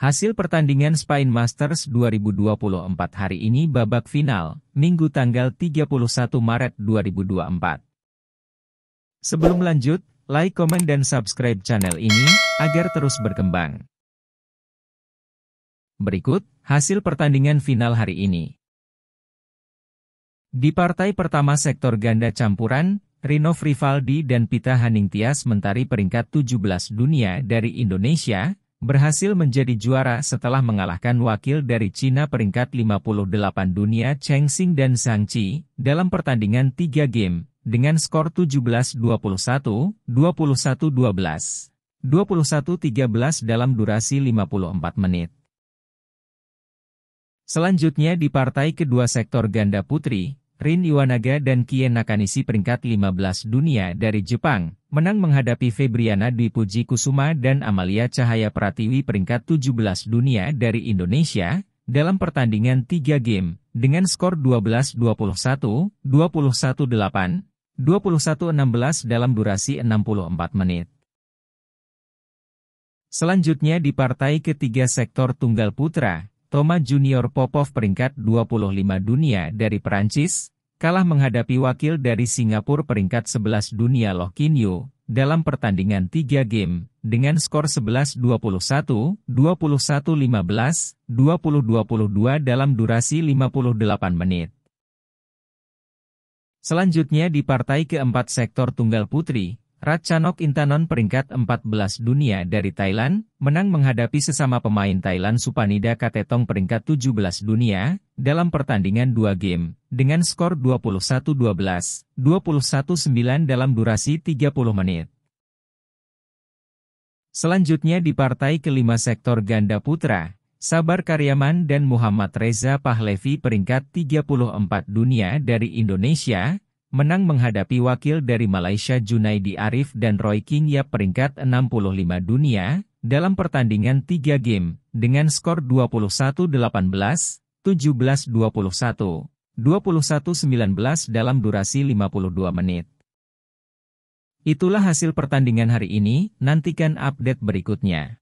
Hasil pertandingan Spain Masters 2024 hari ini babak final, Minggu tanggal 31 Maret 2024. Sebelum lanjut, like, komen, dan subscribe channel ini, agar terus berkembang. Berikut, hasil pertandingan final hari ini. Di partai pertama sektor ganda campuran, Rino Frivaldi dan Pita Haningtias mentari peringkat 17 dunia dari Indonesia, berhasil menjadi juara setelah mengalahkan wakil dari Cina peringkat 58 dunia Cheng Xing dan Zhang Qi dalam pertandingan 3 game dengan skor 17-21, 21-12, 21-13 dalam durasi 54 menit. Selanjutnya di partai kedua sektor ganda putri, Rin Iwanaga dan Kien Nakanishi peringkat 15 dunia dari Jepang, menang menghadapi Febriana Dwi Puji Kusuma dan Amalia Cahaya Pratiwi peringkat 17 dunia dari Indonesia, dalam pertandingan 3 game, dengan skor 12-21, 21-8, 21-16 dalam durasi 64 menit. Selanjutnya di partai ketiga sektor tunggal putra, Thomas Junior Popov peringkat 25 dunia dari Perancis, kalah menghadapi wakil dari Singapura peringkat 11 dunia Loh Kin dalam pertandingan 3 game dengan skor 11-21, 21-15, 20-22 dalam durasi 58 menit. Selanjutnya di partai keempat sektor tunggal putri, Ratchanok Intanon peringkat 14 dunia dari Thailand, menang menghadapi sesama pemain Thailand Supanida Katetong peringkat 17 dunia, dalam pertandingan dua game, dengan skor 21-12, 21-9 dalam durasi 30 menit. Selanjutnya di partai kelima sektor ganda putra, Sabar Karyaman dan Muhammad Reza Pahlevi peringkat 34 dunia dari Indonesia, menang menghadapi wakil dari Malaysia Junaidi Arif dan Roy King Yap peringkat 65 dunia dalam pertandingan 3 game dengan skor 21-18, 17-21, 21-19 dalam durasi 52 menit. Itulah hasil pertandingan hari ini, nantikan update berikutnya.